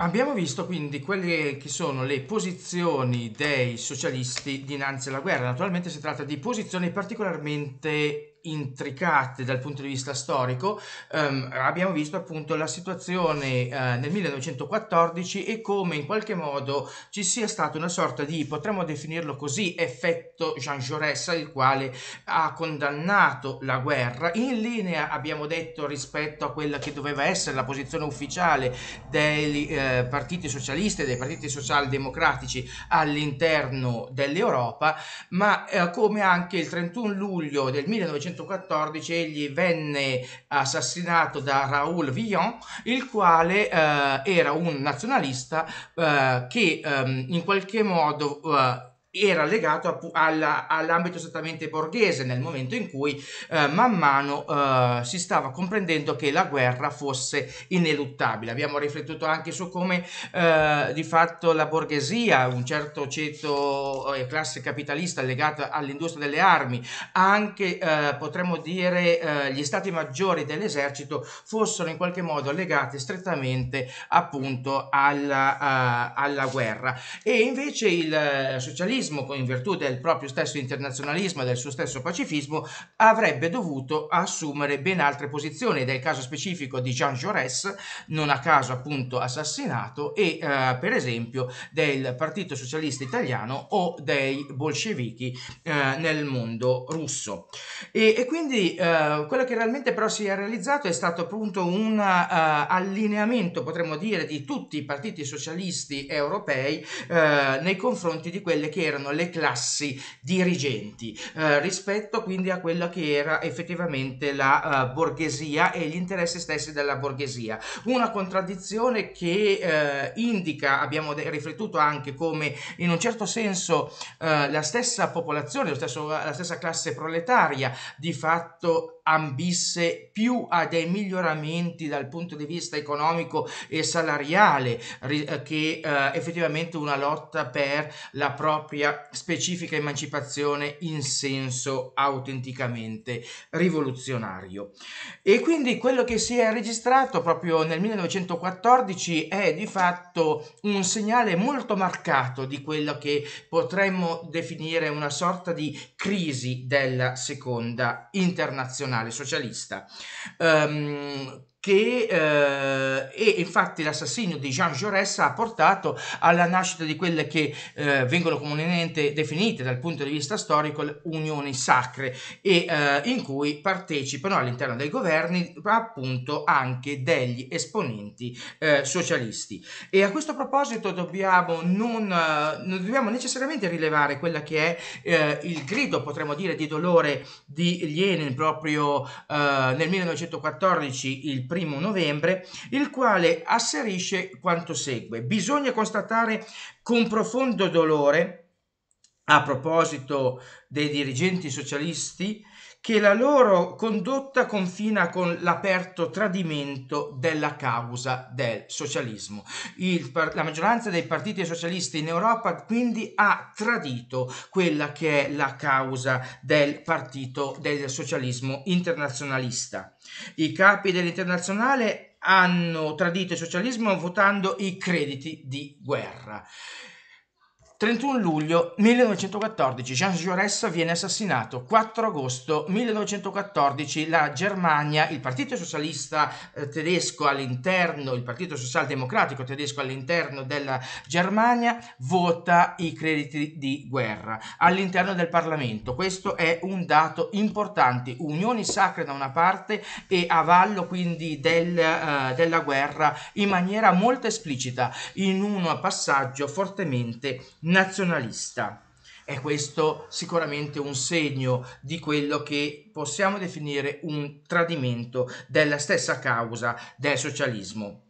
Abbiamo visto quindi quelle che sono le posizioni dei socialisti dinanzi alla guerra. Naturalmente si tratta di posizioni particolarmente intricate dal punto di vista storico, ehm, abbiamo visto appunto la situazione eh, nel 1914 e come in qualche modo ci sia stato una sorta di, potremmo definirlo così, effetto Jean Jaurès, il quale ha condannato la guerra in linea, abbiamo detto, rispetto a quella che doveva essere la posizione ufficiale dei eh, partiti socialisti e dei partiti socialdemocratici all'interno dell'Europa, ma eh, come anche il 31 luglio del 1914 1914 egli venne assassinato da Raoul Villon, il quale eh, era un nazionalista eh, che ehm, in qualche modo eh, era legato all'ambito esattamente borghese nel momento in cui eh, man mano eh, si stava comprendendo che la guerra fosse ineluttabile. Abbiamo riflettuto anche su come eh, di fatto la borghesia, un certo ceto eh, classe capitalista legato all'industria delle armi, anche eh, potremmo dire eh, gli stati maggiori dell'esercito fossero in qualche modo legati strettamente appunto alla, alla guerra e invece il socialismo nazionalismo, in virtù del proprio stesso internazionalismo e del suo stesso pacifismo, avrebbe dovuto assumere ben altre posizioni ed è il caso specifico di Jean Jaurès, non a caso appunto assassinato, e eh, per esempio del Partito Socialista Italiano o dei bolscevichi eh, nel mondo russo. E, e quindi eh, quello che realmente però si è realizzato è stato appunto un eh, allineamento, potremmo dire, di tutti i partiti socialisti europei eh, nei confronti di quelle che erano le classi dirigenti eh, rispetto quindi a quella che era effettivamente la uh, borghesia e gli interessi stessi della borghesia. Una contraddizione che uh, indica, abbiamo riflettuto anche come in un certo senso uh, la stessa popolazione, stesso, la stessa classe proletaria di fatto ambisse più a dei miglioramenti dal punto di vista economico e salariale eh, che eh, effettivamente una lotta per la propria specifica emancipazione in senso autenticamente rivoluzionario. E quindi quello che si è registrato proprio nel 1914 è di fatto un segnale molto marcato di quello che potremmo definire una sorta di crisi della seconda internazionale nazionale socialista. Um, che eh, e infatti l'assassinio di Jean Jaurès ha portato alla nascita di quelle che eh, vengono comunemente definite dal punto di vista storico unioni sacre e eh, in cui partecipano all'interno dei governi appunto anche degli esponenti eh, socialisti e a questo proposito dobbiamo non, eh, non, dobbiamo necessariamente rilevare quella che è eh, il grido potremmo dire di dolore di Lenin proprio nel 1914 il primo primo novembre, il quale asserisce quanto segue. Bisogna constatare con profondo dolore, a proposito dei dirigenti socialisti, che la loro condotta confina con l'aperto tradimento della causa del socialismo. Il, la maggioranza dei partiti socialisti in Europa quindi ha tradito quella che è la causa del partito del socialismo internazionalista. I capi dell'internazionale hanno tradito il socialismo votando i crediti di guerra. 31 luglio 1914 Jean Jaurès viene assassinato, 4 agosto 1914 la Germania, il Partito Socialista eh, tedesco all'interno, il Partito Socialdemocratico tedesco all'interno della Germania vota i crediti di guerra all'interno del Parlamento. Questo è un dato importante, unioni sacre da una parte e avallo quindi del, uh, della guerra in maniera molto esplicita in un passaggio fortemente nazionalista. È questo sicuramente un segno di quello che possiamo definire un tradimento della stessa causa del socialismo.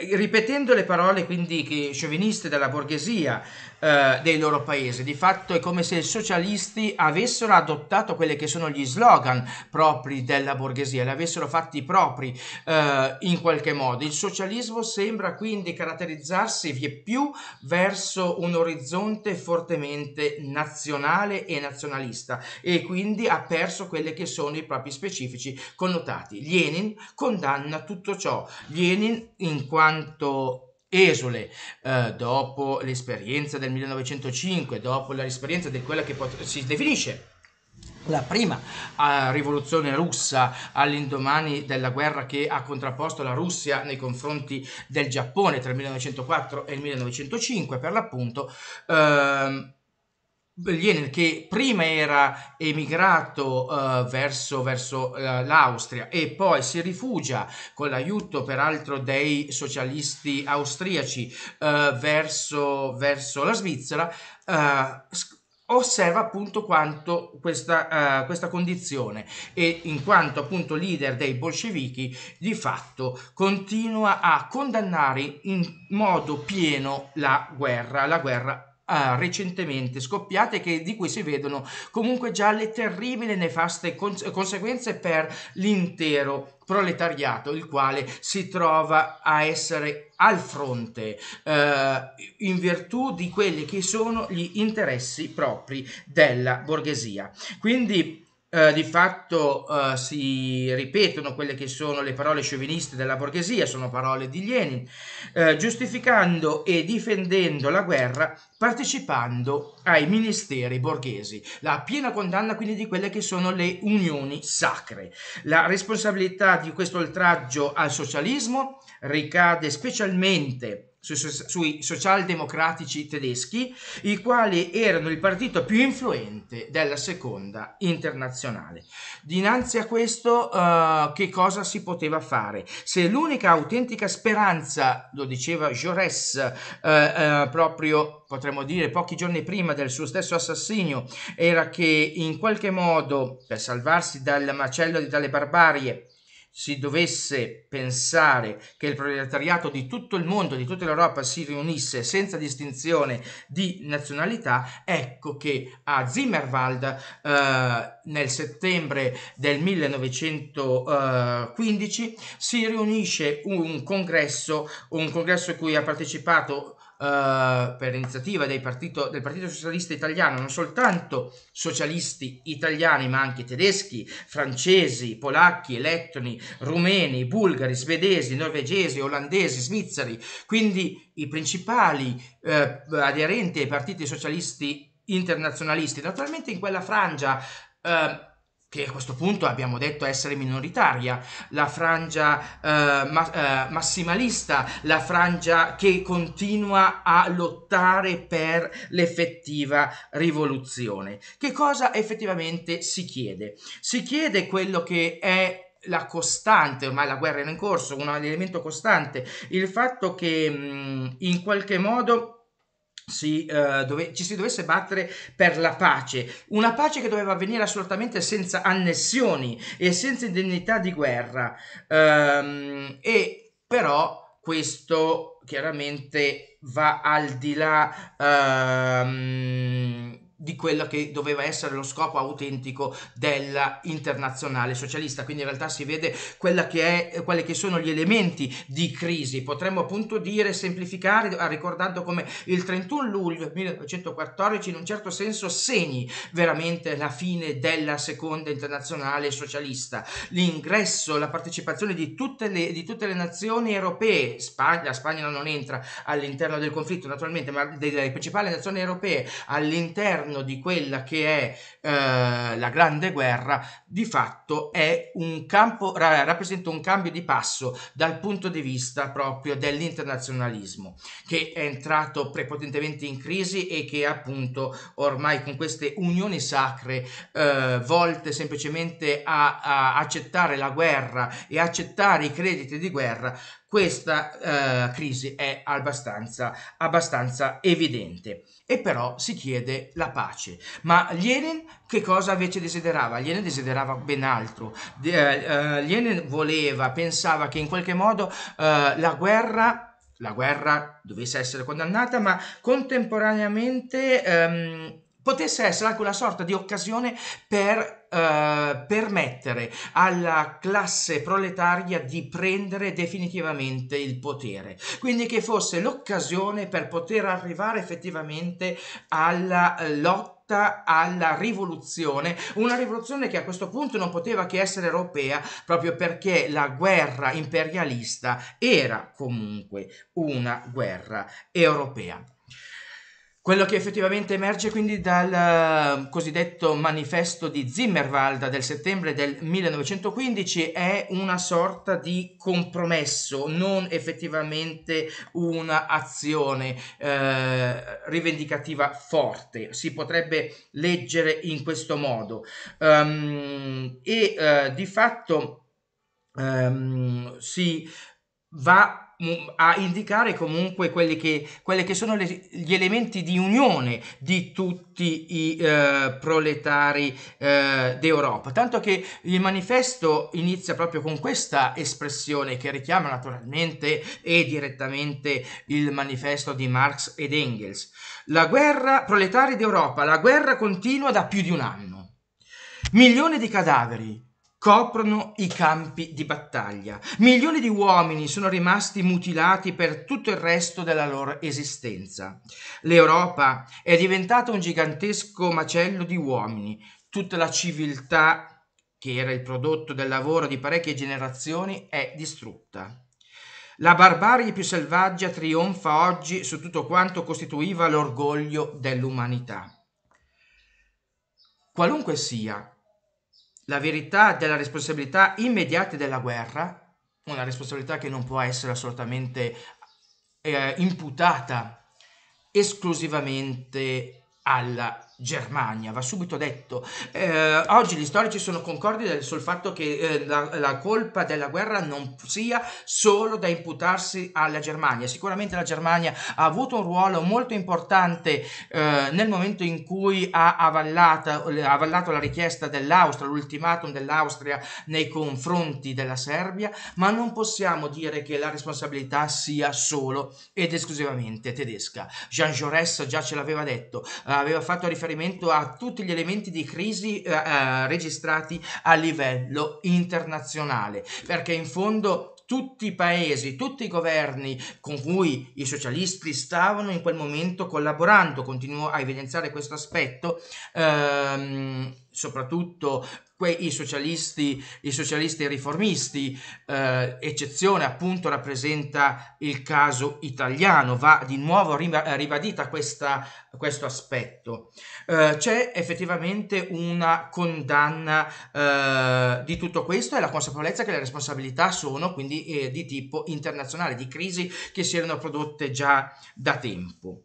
Eh, ripetendo le parole quindi che sciovinisti della borghesia eh, dei loro paesi. Di fatto è come se i socialisti avessero adottato quelli che sono gli slogan propri della borghesia, li avessero fatti propri eh, in qualche modo. Il socialismo sembra quindi caratterizzarsi più verso un orizzonte fortemente nazionale e nazionalista e quindi ha perso quelli che sono i propri specifici connotati. Lenin condanna tutto ciò. Lenin in quanto esule eh, dopo l'esperienza del 1905, dopo l'esperienza di quella che pot- si definisce la prima eh, rivoluzione russa all'indomani della guerra che ha contrapposto la Russia nei confronti del Giappone tra il 1904 e il 1905 per l'appunto. Eh, Jelin che prima era emigrato uh, verso, verso uh, l'Austria e poi si rifugia con l'aiuto peraltro dei socialisti austriaci uh, verso, verso, la Svizzera, osserva appunto quanto questa, questa condizione e in quanto appunto leader dei bolscevichi di fatto continua a condannare in modo pieno la guerra, la guerra ah, recentemente scoppiate che, di cui si vedono comunque già le terribili e nefaste cons- conseguenze per l'intero proletariato, il quale si trova a essere al fronte eh, in virtù di quelli che sono gli interessi propri della borghesia. Quindi eh, di fatto eh, si ripetono quelle che sono le parole scioviniste della borghesia, sono parole di Lenin, eh, giustificando e difendendo la guerra partecipando ai ministeri borghesi, la piena condanna quindi di quelle che sono le unioni sacre. La responsabilità di questo oltraggio al socialismo ricade specialmente sui, sui socialdemocratici tedeschi, i quali erano il partito più influente della seconda internazionale. Dinanzi a questo, uh, che cosa si poteva fare? Se l'unica autentica speranza, lo diceva Jaurès uh, uh, proprio, potremmo dire, pochi giorni prima del suo stesso assassinio, era che in qualche modo, per salvarsi dal macello e dalle barbarie, si dovesse pensare che il proletariato di tutto il mondo, di tutta l'Europa si riunisse senza distinzione di nazionalità, ecco che a Zimmerwald eh, nel settembre del 1915 si riunisce un congresso, un congresso a cui ha partecipato eh, per iniziativa partito, del Partito Socialista Italiano, non soltanto socialisti italiani, ma anche tedeschi, francesi, polacchi, lettoni, rumeni, bulgari, svedesi, norvegesi, olandesi, svizzeri, quindi i principali eh, aderenti ai partiti socialisti internazionalisti, naturalmente in quella frangia eh, che a questo punto abbiamo detto essere minoritaria, la frangia eh, ma, eh, massimalista, la frangia che continua a lottare per l'effettiva rivoluzione. Che cosa effettivamente si chiede? Si chiede quello che è la costante, ormai la guerra era in corso, un elemento costante, il fatto che mh, mm, in qualche modo si, eh, dove, ci si dovesse battere per la pace, una pace che doveva avvenire assolutamente senza annessioni e senza indennità di guerra. Um, e però questo chiaramente va al di là. Um, di quello che doveva essere lo scopo autentico dell'internazionale socialista. Quindi in realtà si vede che è, quali che sono gli elementi di crisi. Potremmo appunto dire, semplificare, ah, ricordando come il 31 luglio 1914 in un certo senso segni veramente la fine della seconda internazionale socialista. L'ingresso, la partecipazione di tutte le, di tutte le nazioni europee, Spagna, Spagna non entra all'interno del conflitto naturalmente, ma delle principali nazioni europee all'interno all'interno di quella che è eh, la Grande Guerra, di fatto è un campo, rappresenta un cambio di passo dal punto di vista proprio dell'internazionalismo, che è entrato prepotentemente in crisi e che appunto ormai con queste unioni sacre eh, volte semplicemente a, a accettare la guerra e accettare i crediti di guerra questa eh, crisi è abbastanza, abbastanza evidente. E però si chiede la pace. Ma Lenin che cosa invece desiderava? Lenin desiderava ben altro. De, eh, eh Lenin voleva, pensava che in qualche modo eh, la guerra la guerra dovesse essere condannata, ma contemporaneamente ehm, potesse essere anche una sorta di occasione per eh, permettere alla classe proletaria di prendere definitivamente il potere, quindi che fosse l'occasione per poter arrivare effettivamente alla eh, lotta alla rivoluzione, una rivoluzione che a questo punto non poteva che essere europea proprio perché la guerra imperialista era comunque una guerra europea. Quello che effettivamente emerge quindi dal eh, cosiddetto manifesto di Zimmerwalda del settembre del 1915 è una sorta di compromesso, non effettivamente un'azione eh, rivendicativa forte, si potrebbe leggere in questo modo. Um, e uh, di fatto um, si va Mm, a indicare comunque quelli che, quelli che sono le, gli elementi di unione di tutti i eh, proletari eh, d'Europa. Tanto che il manifesto inizia proprio con questa espressione che richiama naturalmente e direttamente il manifesto di Marx ed Engels. La guerra proletari d'Europa, la guerra continua da più di un anno. Milioni di cadaveri, coprono i campi di battaglia. Milioni di uomini sono rimasti mutilati per tutto il resto della loro esistenza. L'Europa è diventata un gigantesco macello di uomini. Tutta la civiltà, che era il prodotto del lavoro di parecchie generazioni, è distrutta. La barbarie più selvaggia trionfa oggi su tutto quanto costituiva l'orgoglio dell'umanità. Qualunque sia la verità della responsabilità immediata della guerra, una responsabilità che non può essere assolutamente eh, imputata esclusivamente alla Germania, va subito detto. Eh, oggi gli storici sono concordi sul fatto che eh, la, la, colpa della guerra non sia solo da imputarsi alla Germania. Sicuramente la Germania ha avuto un ruolo molto importante eh, nel momento in cui ha avallato la richiesta dell'Austria, l'ultimatum dell'Austria nei confronti della Serbia, ma non possiamo dire che la responsabilità sia solo ed esclusivamente tedesca. Jean Jaurès già ce l'aveva detto, aveva fatto riferimento riferimento a tutti gli elementi di crisi eh, eh, registrati a livello internazionale, perché in fondo tutti i paesi, tutti i governi con cui i socialisti stavano in quel momento collaborando, continuo a evidenziare questo aspetto, ehm, soprattutto quei, socialisti, i socialisti riformisti, eh, eccezione appunto rappresenta il caso italiano, va di nuovo ribadita questa, questo aspetto. Eh, c'è effettivamente una condanna eh, di tutto questo e la consapevolezza che le responsabilità sono quindi eh, di tipo internazionale, di crisi che si erano prodotte già da tempo.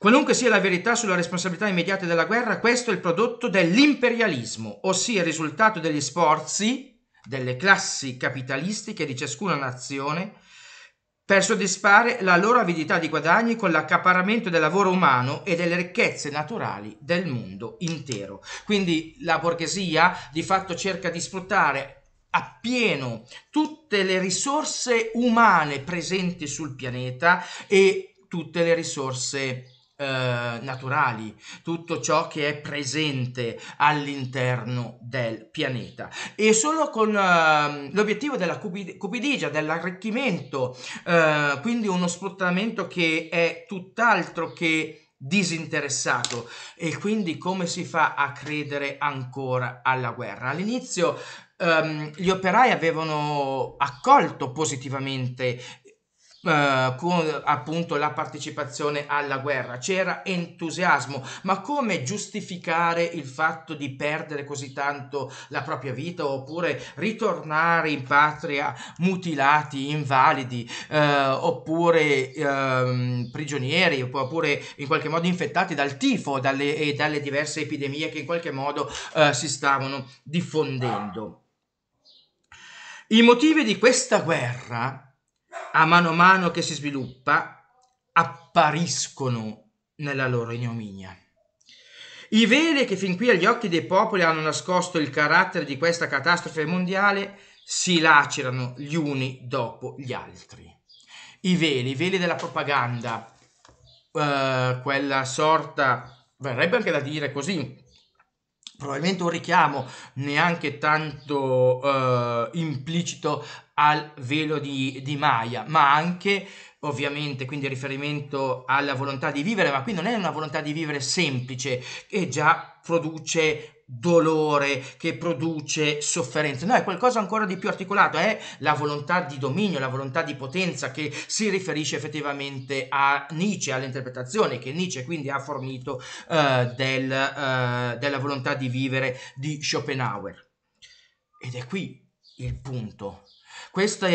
Qualunque sia la verità sulla responsabilità immediata della guerra, questo è il prodotto dell'imperialismo, ossia il risultato degli sforzi delle classi capitalistiche di ciascuna nazione per soddisfare la loro avidità di guadagni con l'accaparamento del lavoro umano e delle ricchezze naturali del mondo intero. Quindi la borghesia di fatto cerca di sfruttare appieno tutte le risorse umane presenti sul pianeta e tutte le risorse eh, naturali, tutto ciò che è presente all'interno del pianeta e solo con eh, l'obiettivo della cupidigia, dell'arricchimento, eh, quindi uno sfruttamento che è tutt'altro che disinteressato e quindi come si fa a credere ancora alla guerra? All'inizio ehm, gli operai avevano accolto positivamente eh, con appunto la partecipazione alla guerra, c'era entusiasmo, ma come giustificare il fatto di perdere così tanto la propria vita oppure ritornare in patria mutilati, invalidi eh, oppure eh, prigionieri oppure in qualche modo infettati dal tifo dalle, e dalle diverse epidemie che in qualche modo eh, si stavano diffondendo. I motivi di questa guerra a mano a mano che si sviluppa, appariscono nella loro ignominia. I veli che fin qui agli occhi dei popoli hanno nascosto il carattere di questa catastrofe mondiale si lacerano gli uni dopo gli altri. I veli, i veli della propaganda, eh, quella sorta, verrebbe anche da dire così, probabilmente un richiamo neanche tanto eh, implicito al velo di, di Maya, ma anche ovviamente quindi riferimento alla volontà di vivere, ma qui non è una volontà di vivere semplice che già produce dolore, che produce sofferenza. No, è qualcosa ancora di più articolato, è la volontà di dominio, la volontà di potenza che si riferisce effettivamente a Nietzsche, all'interpretazione che Nietzsche quindi ha fornito eh, del, eh, della volontà di vivere di Schopenhauer. Ed è qui il punto. Questa,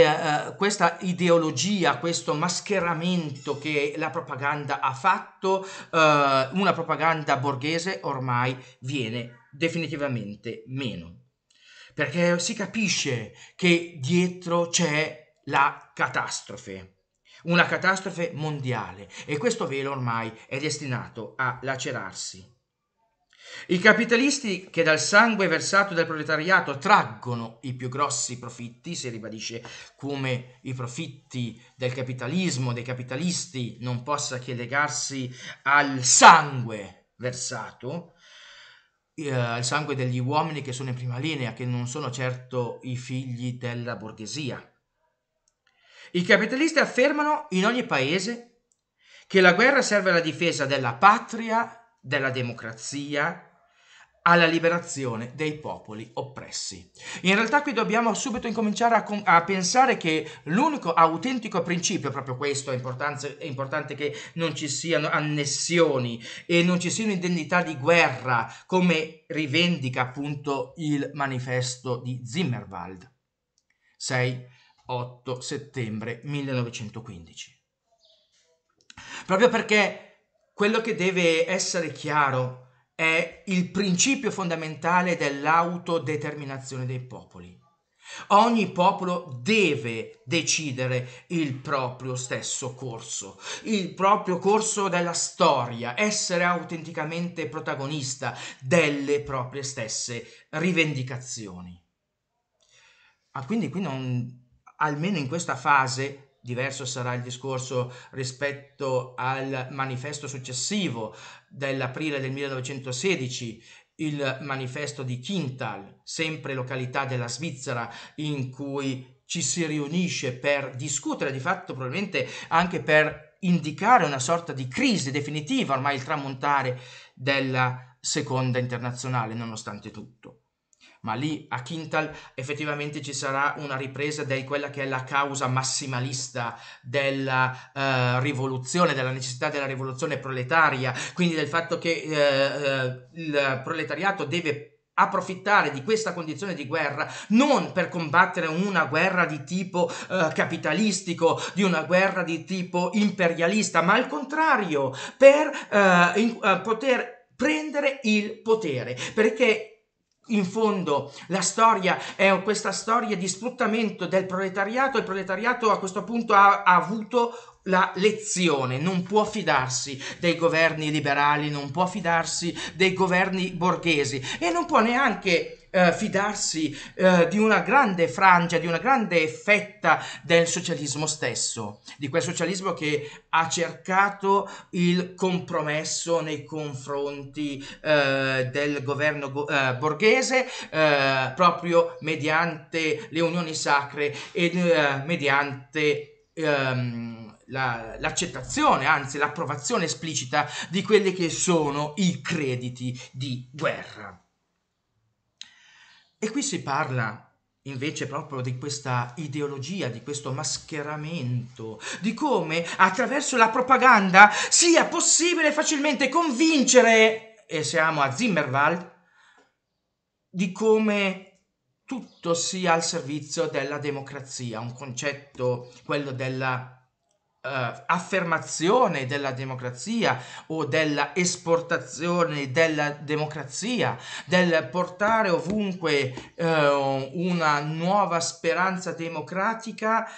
uh, questa, ideologia, questo mascheramento che la propaganda ha fatto, uh, una propaganda borghese ormai viene definitivamente meno. Perché si capisce che dietro c'è la catastrofe, una catastrofe mondiale e questo velo ormai è destinato a lacerarsi. I capitalisti che dal sangue versato dal proletariato traggono i più grossi profitti, si ribadisce come i profitti del capitalismo, dei capitalisti, non possa che legarsi al sangue versato, eh, il sangue degli uomini che sono in prima linea, che non sono certo i figli della borghesia. I capitalisti affermano in ogni paese che la guerra serve alla difesa della patria, della democrazia, alla liberazione dei popoli oppressi. In realtà qui dobbiamo subito incominciare a, a pensare che l'unico autentico principio, proprio questo è, è importante che non ci siano annessioni e non ci siano indennità di guerra, come rivendica appunto il manifesto di Zimmerwald. 6, 8 settembre 1915. Proprio perché quello che deve essere chiaro è il principio fondamentale dell'autodeterminazione dei popoli. Ogni popolo deve decidere il proprio stesso corso, il proprio corso della storia, essere autenticamente protagonista delle proprie stesse rivendicazioni. Ah, quindi qui non, almeno in questa fase diverso sarà il discorso rispetto al manifesto successivo dell'aprile del 1916 il manifesto di Kintal, sempre località della Svizzera in cui ci si riunisce per discutere di fatto probabilmente anche per indicare una sorta di crisi definitiva ormai il tramontare della seconda internazionale nonostante tutto ma lì a Quintal effettivamente ci sarà una ripresa di quella che è la causa massimalista della eh, rivoluzione, della necessità della rivoluzione proletaria, quindi del fatto che eh, eh, il proletariato deve approfittare di questa condizione di guerra non per combattere una guerra di tipo eh, capitalistico, di una guerra di tipo imperialista, ma al contrario per eh, in, eh, poter prendere il potere, perché in fondo la storia è questa storia di sfruttamento del proletariato, il proletariato a questo punto ha, ha avuto la lezione, non può fidarsi dei governi liberali, non può fidarsi dei governi borghesi e non può neanche eh, fidarsi eh, di una grande frangia, di una grande fetta del socialismo stesso, di quel socialismo che ha cercato il compromesso nei confronti eh, del governo go- eh, borghese eh, proprio mediante le unioni sacre e eh, mediante ehm, la, l'accettazione, anzi l'approvazione esplicita di quelli che sono i crediti di guerra. E qui si parla invece proprio di questa ideologia, di questo mascheramento, di come attraverso la propaganda sia possibile facilmente convincere, e siamo a Zimmerwald, di come tutto sia al servizio della democrazia, un concetto, quello della Uh, affermazione della democrazia o della esportazione della democrazia, del portare ovunque uh, una nuova speranza democratica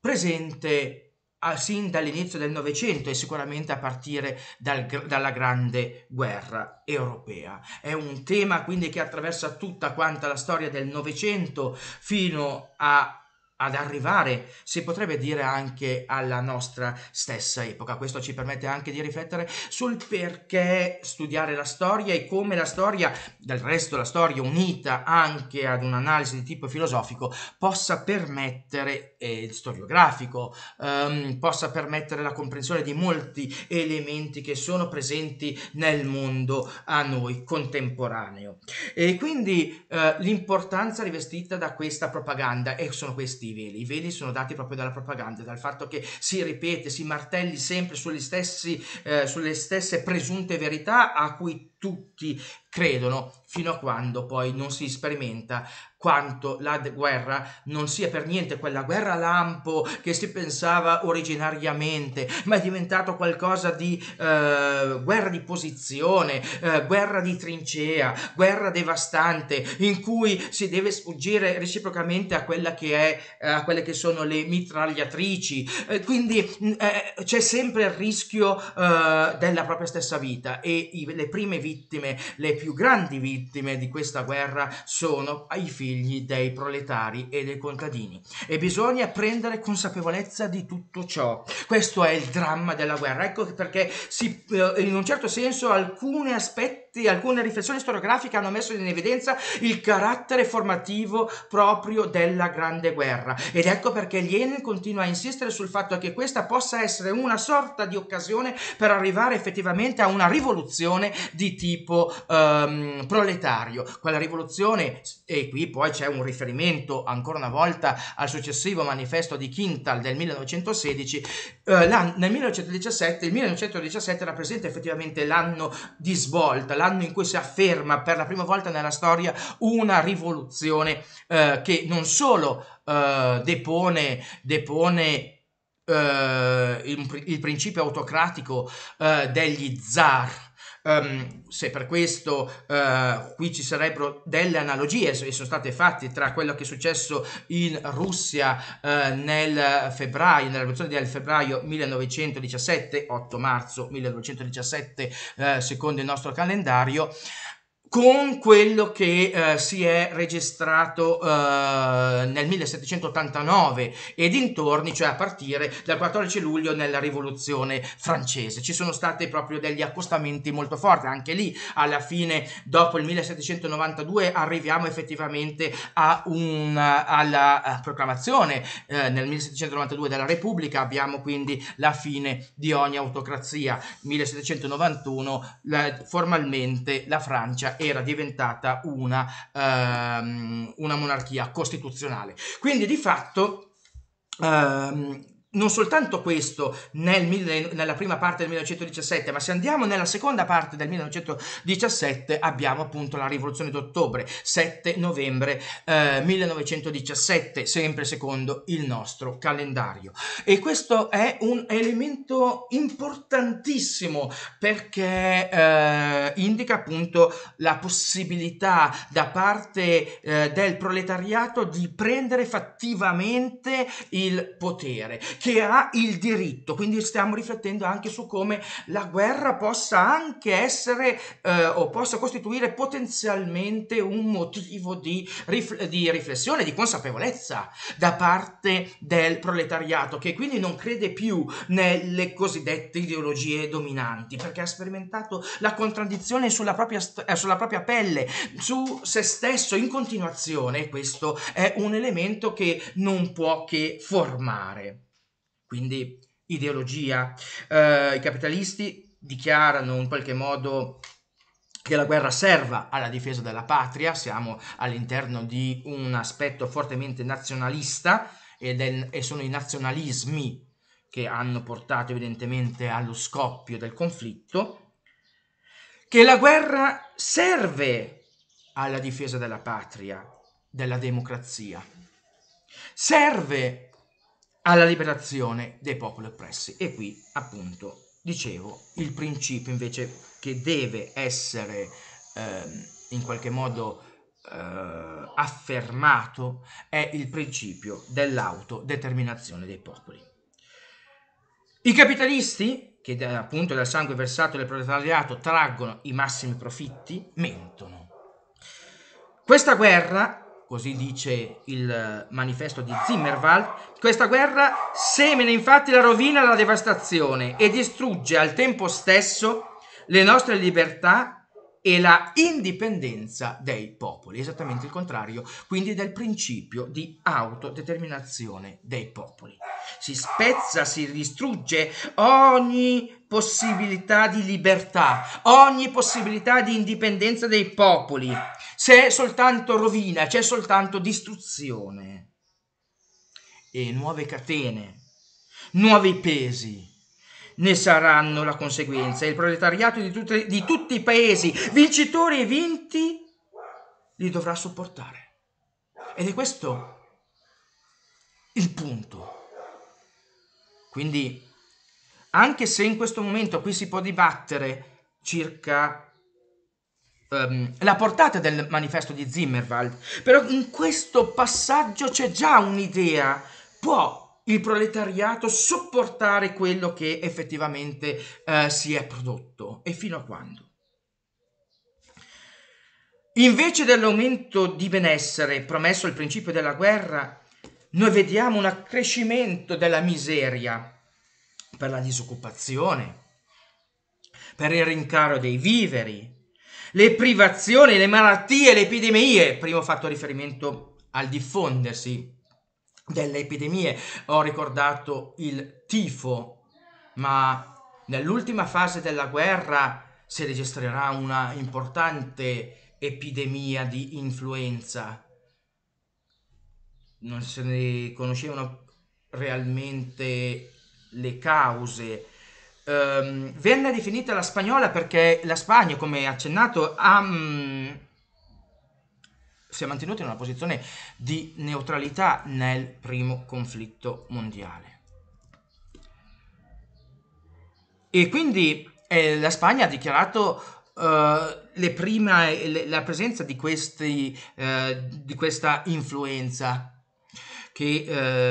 presente a, ah, sin dall'inizio del Novecento e sicuramente a partire dal, dalla Grande Guerra europea. È un tema quindi che attraversa tutta quanta la storia del Novecento fino a ad arrivare, si potrebbe dire anche alla nostra stessa epoca. Questo ci permette anche di riflettere sul perché studiare la storia e come la storia, del resto la storia unita anche ad un'analisi di tipo filosofico, possa permettere, eh, storiografico, ehm, possa permettere la comprensione di molti elementi che sono presenti nel mondo a noi contemporaneo. E quindi eh, l'importanza rivestita da questa propaganda e sono questi i veli, i veli sono dati proprio dalla propaganda, dal fatto che si ripete, si martelli sempre stessi, eh, sulle stesse presunte verità a cui tutti credono fino a quando poi non si sperimenta quanto la guerra non sia per niente quella guerra lampo che si pensava originariamente, ma è diventato qualcosa di eh, guerra di posizione, eh, guerra di trincea, guerra devastante, in cui si deve sfuggire reciprocamente a, quella che è, a quelle che sono le mitragliatrici. Eh, quindi mm, eh, c'è sempre il rischio eh, della propria stessa vita e i, le prime vite vittime, le più grandi vittime di questa guerra sono i figli dei proletari e dei contadini. E bisogna prendere consapevolezza di tutto ciò. Questo è il dramma della guerra. Ecco perché si, eh, in un certo senso alcuni aspetti effetti alcune riflessioni storiografiche hanno messo in evidenza il carattere formativo proprio della Grande Guerra ed ecco perché Lenin continua a insistere sul fatto che questa possa essere una sorta di occasione per arrivare effettivamente a una rivoluzione di tipo ehm, proletario. Quella rivoluzione, e qui poi c'è un riferimento ancora una volta al successivo manifesto di Quintal del 1916, eh, nel 1917, il 1917 rappresenta effettivamente l'anno di svolta, l'anno in cui si afferma per la prima volta nella storia una rivoluzione eh, che non solo eh, depone, depone eh, il, il, principio autocratico eh, degli zar, Um, se per questo uh, qui ci sarebbero delle analogie e sono state fatte tra quello che è successo in Russia uh, nel febbraio, nella rivoluzione del febbraio 1917, 8 marzo 1917 uh, eh, secondo il nostro calendario, con quello che eh, si è registrato eh, nel 1789 e dintorni, cioè a partire dal 14 luglio nella rivoluzione francese. Ci sono stati proprio degli accostamenti molto forti, anche lì alla fine, dopo il 1792, arriviamo effettivamente un, alla eh, proclamazione eh, nel 1792 della Repubblica, abbiamo quindi la fine di ogni autocrazia. 1791 la, formalmente la Francia era diventata una, ehm, una monarchia costituzionale. Quindi di fatto ehm, non soltanto questo nel, nella prima parte del 1917, ma se andiamo nella seconda parte del 1917 abbiamo appunto la rivoluzione d'ottobre, 7 novembre eh, 1917, sempre secondo il nostro calendario. E questo è un elemento importantissimo perché eh, indica appunto la possibilità da parte eh, del proletariato di prendere fattivamente il potere che ha il diritto. Quindi stiamo riflettendo anche su come la guerra possa anche essere eh, o possa costituire potenzialmente un motivo di, rif- di riflessione, di consapevolezza da parte del proletariato, che quindi non crede più nelle cosiddette ideologie dominanti, perché ha sperimentato la contraddizione sulla propria, st- eh, sulla propria pelle, su se stesso in continuazione. Questo è un elemento che non può che formare quindi ideologia. Eh, I capitalisti dichiarano in qualche modo che la guerra serva alla difesa della patria, siamo all'interno di un aspetto fortemente nazionalista è, e sono i nazionalismi che hanno portato evidentemente allo scoppio del conflitto, che la guerra serve alla difesa della patria, della democrazia, serve alla liberazione dei popoli oppressi. E qui appunto dicevo il principio invece che deve essere eh, in qualche modo eh, affermato è il principio dell'autodeterminazione dei popoli. I capitalisti, che appunto dal sangue versato del proletariato traggono i massimi profitti, mentono. Questa guerra così dice il eh, manifesto di Zimmerwald, questa guerra semina infatti la rovina e la devastazione e distrugge al tempo stesso le nostre libertà e la indipendenza dei popoli, esattamente il contrario, quindi del principio di autodeterminazione dei popoli. Si spezza, si distrugge ogni possibilità di libertà, ogni possibilità di indipendenza dei popoli. se è soltanto rovina, c'è soltanto distruzione. E nuove catene, nuovi pesi, ne saranno la conseguenza. Il proletariato di, tutte, di tutti i paesi, vincitori e vinti, li dovrà sopportare. Ed è questo il punto. Quindi, anche se in questo momento qui si può dibattere circa um, la portata del manifesto di Zimmerwald, però in questo passaggio c'è già un'idea, può il proletariato sopportare quello che effettivamente eh, si è prodotto e fino a quando. Invece dell'aumento di benessere promesso al principio della guerra, noi vediamo un accrescimento della miseria per la disoccupazione, per il rincaro dei viveri, le privazioni, le malattie, le epidemie. primo ho fatto riferimento al diffondersi delle epidemie, ho ricordato il tifo, ma nell'ultima fase della guerra si registrerà una importante epidemia di influenza. Non se ne conoscevano realmente le cause. Um, venne definita la spagnola perché la Spagna, come accennato, ha... Um, si è mantenuto in una posizione di neutralità nel primo conflitto mondiale. E quindi eh, la Spagna ha dichiarato eh, prime, le, la presenza di, questi, eh, di questa influenza che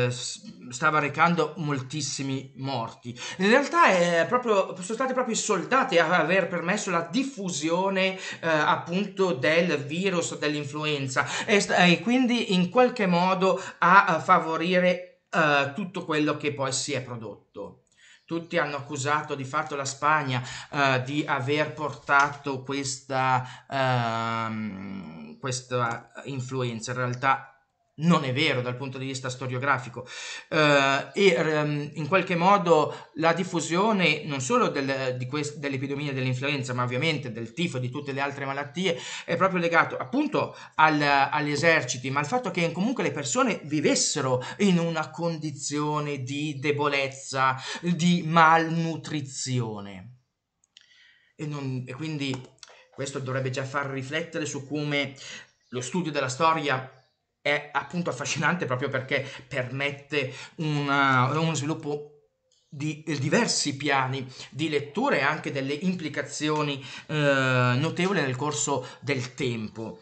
eh, stava recando moltissimi morti. In realtà è eh, proprio, sono stati proprio i soldati a aver permesso la diffusione eh, appunto del virus dell'influenza e, e quindi in qualche modo a, favorire eh, tutto quello che poi si è prodotto tutti hanno accusato di fatto la Spagna uh, di aver portato questa, uh, questa influenza. In realtà non è vero dal punto di vista storiografico eh, e um, in qualche modo la diffusione non solo del, di quest, dell'epidemia dell'influenza ma ovviamente del tifo e di tutte le altre malattie è proprio legato appunto al, agli eserciti ma al fatto che comunque le persone vivessero in una condizione di debolezza di malnutrizione e, non, e quindi questo dovrebbe già far riflettere su come lo studio della storia è appunto affascinante proprio perché permette una, eh, uno sviluppo di diversi piani di lettura e anche delle implicazioni eh, notevoli nel corso del tempo.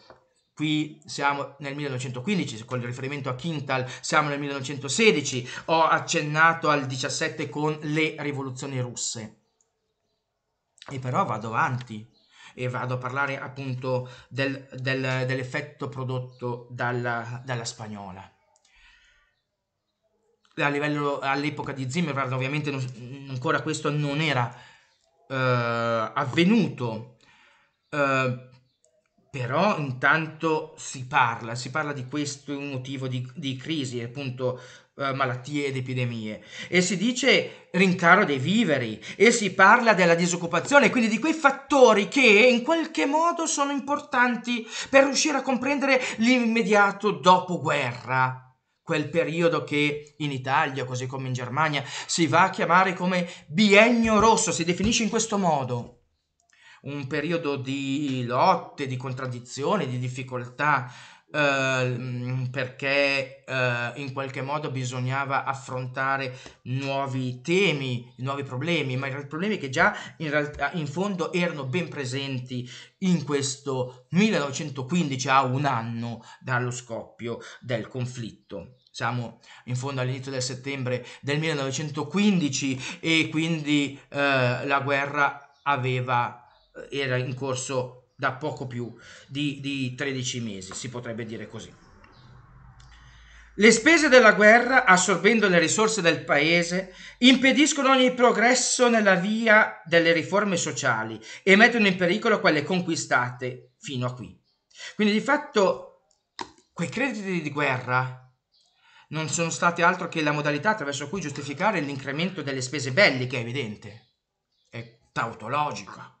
Qui siamo nel 1915, con il riferimento a Quintal siamo nel 1916, ho accennato al 17 con le rivoluzioni russe. E però vado avanti, e vado a parlare appunto del, del, dell'effetto prodotto dalla, dalla spagnola. Livello, all'epoca di Zimmerman ovviamente non, ancora questo non era eh, avvenuto, eh, però intanto si parla, si parla di questo motivo di, di crisi, appunto eh, malattie ed epidemie e si dice rincaro dei viveri e si parla della disoccupazione, quindi di quei fattori che in qualche modo sono importanti per riuscire a comprendere l'immediato dopoguerra quel periodo che in Italia, così come in Germania, si va a chiamare come biennio rosso, si definisce in questo modo. Un periodo di lotte, di contraddizioni, di difficoltà, eh, perché eh, in qualche modo bisognava affrontare nuovi temi, nuovi problemi, ma i problemi che già in realtà in fondo erano ben presenti in questo 1915 a un anno dallo scoppio del conflitto siamo in fondo all'inizio del settembre del 1915 e quindi eh, la guerra aveva, eh, era in corso da poco più di, di 13 mesi, si potrebbe dire così. Le spese della guerra, assorbendo le risorse del paese, impediscono ogni progresso nella via delle riforme sociali e mettono in pericolo quelle conquistate fino a qui. Quindi di fatto quei crediti di guerra non sono stati altro che la modalità attraverso cui giustificare l'incremento delle spese belliche, è evidente, è tautologica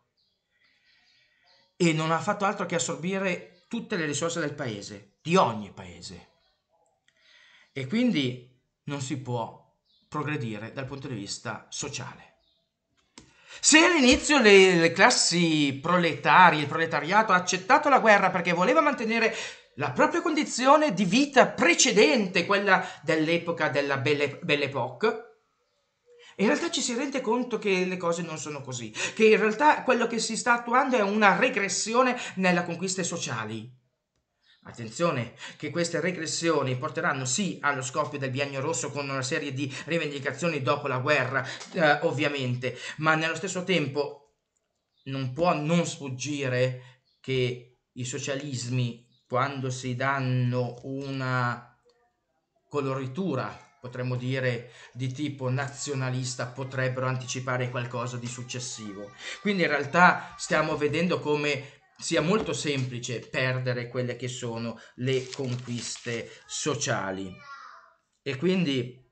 e non ha fatto altro che assorbire tutte le risorse del paese, di ogni paese. E quindi non si può progredire dal punto di vista sociale. Se all'inizio le, le classi proletarie, il proletariato ha accettato la guerra perché voleva mantenere la propria condizione di vita precedente, quella dell'epoca della Belle, Belle Époque, in realtà ci si rende conto che le cose non sono così, che in realtà quello che si sta attuando è una regressione nelle conquiste sociali. Attenzione che queste regressioni porteranno sì allo scoppio del biennio rosso con una serie di rivendicazioni dopo la guerra, eh, ovviamente, ma nello stesso tempo non può non sfuggire che i socialismi, quando si danno una coloritura potremmo dire di tipo nazionalista potrebbero anticipare qualcosa di successivo. Quindi in realtà stiamo vedendo come sia molto semplice perdere quelle che sono le conquiste sociali. E quindi,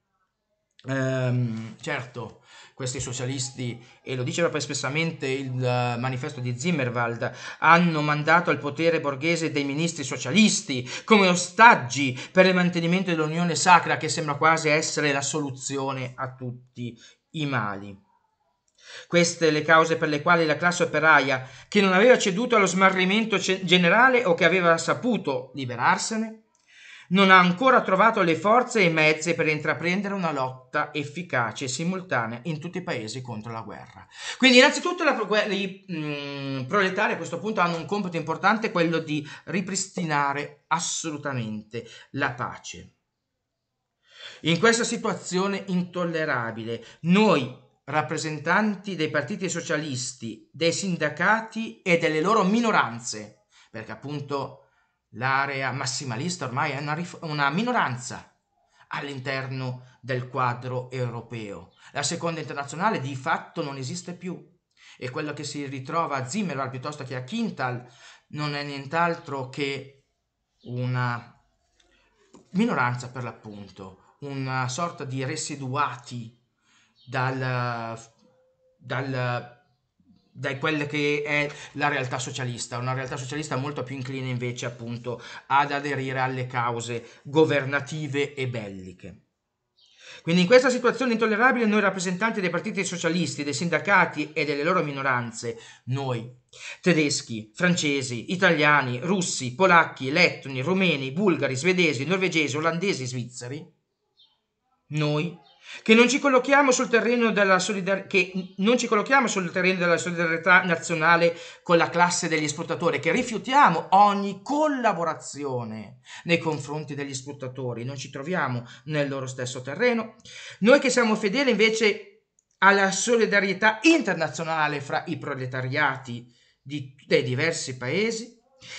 ehm, certo, questi socialisti, e lo diceva poi espressamente il uh, manifesto di Zimmerwald, hanno mandato al potere borghese dei ministri socialisti come ostaggi per il mantenimento dell'unione sacra che sembra quasi essere la soluzione a tutti i mali. Queste le cause per le quali la classe operaia, che non aveva ceduto allo smarrimento generale o che aveva saputo liberarsene, non ha ancora trovato le forze e i mezzi per intraprendere una lotta efficace e simultanea in tutti i paesi contro la guerra. Quindi innanzitutto la, i mh, mm, proletari a questo punto hanno un compito importante, quello di ripristinare assolutamente la pace. In questa situazione intollerabile, noi rappresentanti dei partiti socialisti, dei sindacati e delle loro minoranze, perché appunto L'area massimalista ormai è una, una minoranza all'interno del quadro europeo. La seconda internazionale di fatto non esiste più e quello che si ritrova a Zimmerwald piuttosto che a Kintal non è nient'altro che una minoranza per l'appunto, una sorta di residuati dal, dal da quella che è la realtà socialista, una realtà socialista molto più incline invece appunto ad aderire alle cause governative e belliche. Quindi in questa situazione intollerabile noi rappresentanti dei partiti socialisti, dei sindacati e delle loro minoranze, noi tedeschi, francesi, italiani, russi, polacchi, lettoni, rumeni, bulgari, svedesi, norvegesi, olandesi, svizzeri, noi che non ci collochiamo sul terreno della, solidar- collochiamo sul terreno della solidarietà nazionale con la classe degli sfruttatori, che rifiutiamo ogni collaborazione nei confronti degli sfruttatori, non ci troviamo nel loro stesso terreno. Noi che siamo fedeli invece alla solidarietà internazionale fra i proletariati di, dei diversi paesi,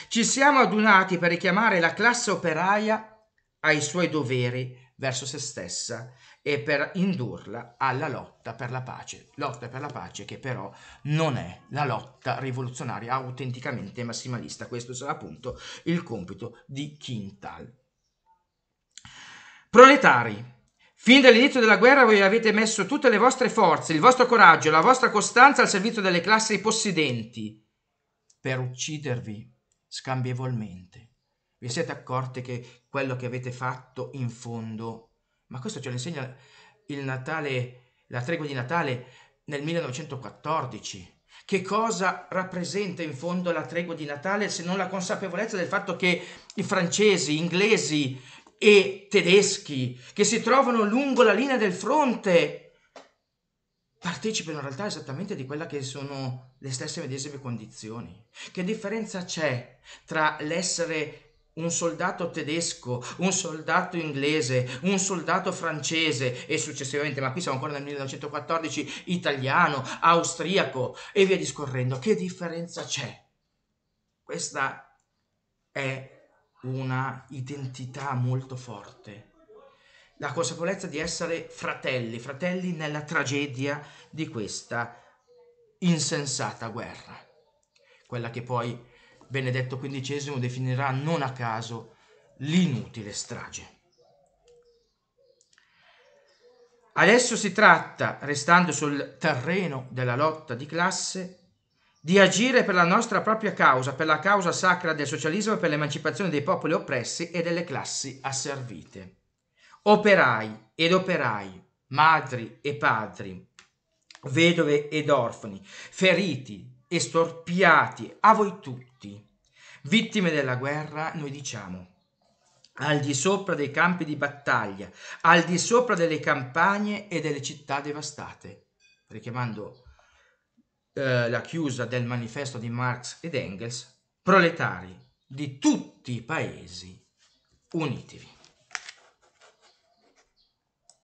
ci siamo adunati per richiamare la classe operaia ai suoi doveri verso se stessa e per indurla alla lotta per la pace, lotta per la pace che però non è la lotta rivoluzionaria autenticamente massimalista, questo sarà appunto il compito di Quintal. Proletari, Fin dall'inizio della guerra voi avete messo tutte le vostre forze, il vostro coraggio la vostra costanza al servizio delle classi possidenti per uccidervi scambievolmente. Vi siete accorti che quello che avete fatto in fondo ma questo ce lo insegna il Natale, la tregua di Natale nel 1914. Che cosa rappresenta in fondo la tregua di Natale se non la consapevolezza del fatto che i francesi, inglesi e tedeschi che si trovano lungo la linea del fronte partecipano in realtà esattamente di quella che sono le stesse medesime condizioni. Che differenza c'è tra l'essere un soldato tedesco, un soldato inglese, un soldato francese e successivamente, ma qui siamo ancora nel 1914, italiano, austriaco e via discorrendo. Che differenza c'è? Questa è una identità molto forte. La consapevolezza di essere fratelli, fratelli nella tragedia di questa insensata guerra, quella che poi Benedetto XV definirà non a caso l'inutile strage. Adesso si tratta, restando sul terreno della lotta di classe, di agire per la nostra propria causa, per la causa sacra del socialismo e per l'emancipazione dei popoli oppressi e delle classi asservite. Operai ed operai, madri e padri, vedove ed orfani, feriti, e storpiati a voi tutti, vittime della guerra, noi diciamo, al di sopra dei campi di battaglia, al di sopra delle campagne e delle città devastate, richiamando eh, la chiusa del manifesto di Marx ed Engels, proletari di tutti i paesi, unitevi.